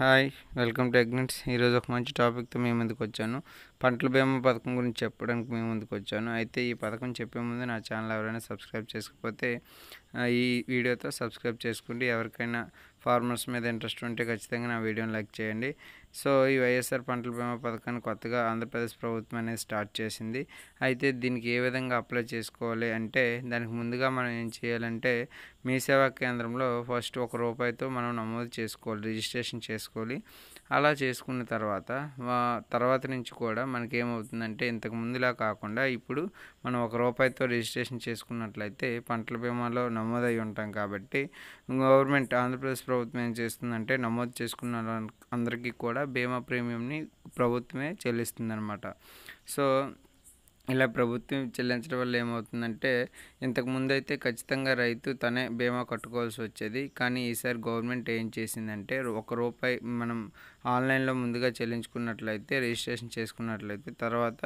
hi welcome to ఎగ్నెంట్స్ ఈరోజు ఒక మంచి టాపిక్తో మేము ముందుకు వచ్చాను పంటల బీమా పథకం గురించి చెప్పడానికి మేము ముందుకు వచ్చాను అయితే ఈ పథకం చెప్పే ముందు నా ఛానల్ ఎవరైనా సబ్స్క్రైబ్ చేసుకపోతే ఈ వీడియోతో సబ్స్క్రైబ్ చేసుకుంటే ఎవరికైనా ఫార్మర్స్ మీద ఇంట్రెస్ట్ ఉంటే ఖచ్చితంగా నా వీడియోని లైక్ చేయండి సో ఈ వైఎస్ఆర్ పంటల బీమా పథకాన్ని కొత్తగా ఆంధ్రప్రదేశ్ ప్రభుత్వం అనేది స్టార్ట్ చేసింది అయితే దీనికి ఏ విధంగా అప్లై చేసుకోవాలి అంటే దానికి ముందుగా మనం ఏం చేయాలంటే మీ సేవా కేంద్రంలో ఫస్ట్ ఒక రూపాయితో మనం నమోదు చేసుకోవాలి రిజిస్ట్రేషన్ చేసుకోవాలి అలా చేసుకున్న తర్వాత తర్వాత నుంచి కూడా మనకి ఏమవుతుందంటే ఇంతకు ముందులా కాకుండా ఇప్పుడు మనం ఒక రూపాయితో రిజిస్ట్రేషన్ చేసుకున్నట్లయితే పంటల బీమాలో నమోదై ఉంటాం కాబట్టి గవర్నమెంట్ ఆంధ్రప్రదేశ్ ప్రభుత్వం ఏం చేస్తుందంటే నమోదు చేసుకున్న అందరికీ కూడా బీమా ప్రీమియంని ప్రభుత్వమే అనమాట సో ఇలా ప్రభుత్వం చెల్లించడం వల్ల ఏమవుతుందంటే ఇంతకుముందు అయితే ఖచ్చితంగా రైతు తనే బీమా కట్టుకోవాల్సి వచ్చేది కానీ ఈసారి గవర్నమెంట్ ఏం చేసిందంటే ఒక రూపాయి మనం ఆన్లైన్లో ముందుగా చెల్లించుకున్నట్లయితే రిజిస్ట్రేషన్ చేసుకున్నట్లయితే తర్వాత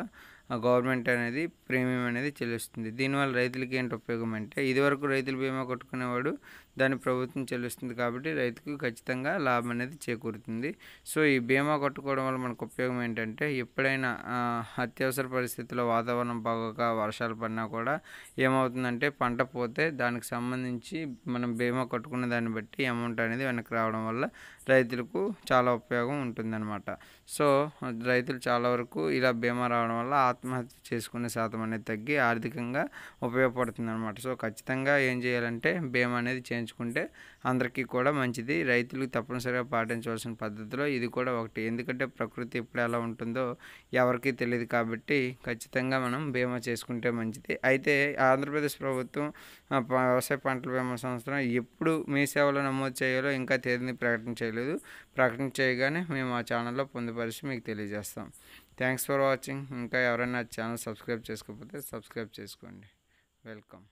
గవర్నమెంట్ అనేది ప్రీమియం అనేది చెల్లిస్తుంది దీనివల్ల రైతులకి ఏంటి ఉపయోగం అంటే ఇదివరకు రైతులు బీమా కొట్టుకునేవాడు దాని ప్రభుత్వం చెల్లిస్తుంది కాబట్టి రైతుకు ఖచ్చితంగా లాభం అనేది చేకూరుతుంది సో ఈ బీమా కొట్టుకోవడం వల్ల మనకు ఉపయోగం ఏంటంటే ఎప్పుడైనా అత్యవసర పరిస్థితుల్లో వాతావరణం బాగోక వర్షాలు పడినా కూడా ఏమవుతుందంటే పంట పోతే దానికి సంబంధించి మనం బీమా కట్టుకున్న దాన్ని బట్టి అమౌంట్ అనేది వెనక్కి రావడం వల్ల రైతులకు చాలా ఉపయోగం భాగం ఉంటుందన్నమాట సో రైతులు చాలా వరకు ఇలా బీమా రావడం వల్ల ఆత్మహత్య చేసుకునే శాతం అనేది తగ్గి ఆర్థికంగా ఉపయోగపడుతుందన్నమాట సో ఖచ్చితంగా ఏం చేయాలంటే బీమా అనేది చేయించుకుంటే అందరికీ కూడా మంచిది రైతులు తప్పనిసరిగా పాటించవలసిన పద్ధతిలో ఇది కూడా ఒకటి ఎందుకంటే ప్రకృతి ఎప్పుడు ఎలా ఉంటుందో ఎవరికీ తెలియదు కాబట్టి ఖచ్చితంగా మనం బీమా చేసుకుంటే మంచిది అయితే ఆంధ్రప్రదేశ్ ప్రభుత్వం వ్యవసాయ పంటల బీమా సంవత్సరం ఎప్పుడు మీ సేవలో నమోదు చేయాలో ఇంకా తేదీని ప్రకటన చేయలేదు ప్రకటన చేయగా సమాచారాన్ని మేము ఆ ఛానల్లో పొందుపరిచి మీకు తెలియజేస్తాం థ్యాంక్స్ ఫర్ వాచింగ్ ఇంకా ఎవరైనా ఛానల్ సబ్స్క్రైబ్ చేసుకోకపోతే సబ్స్క్రైబ్ చేసుకోండి వెల్కమ్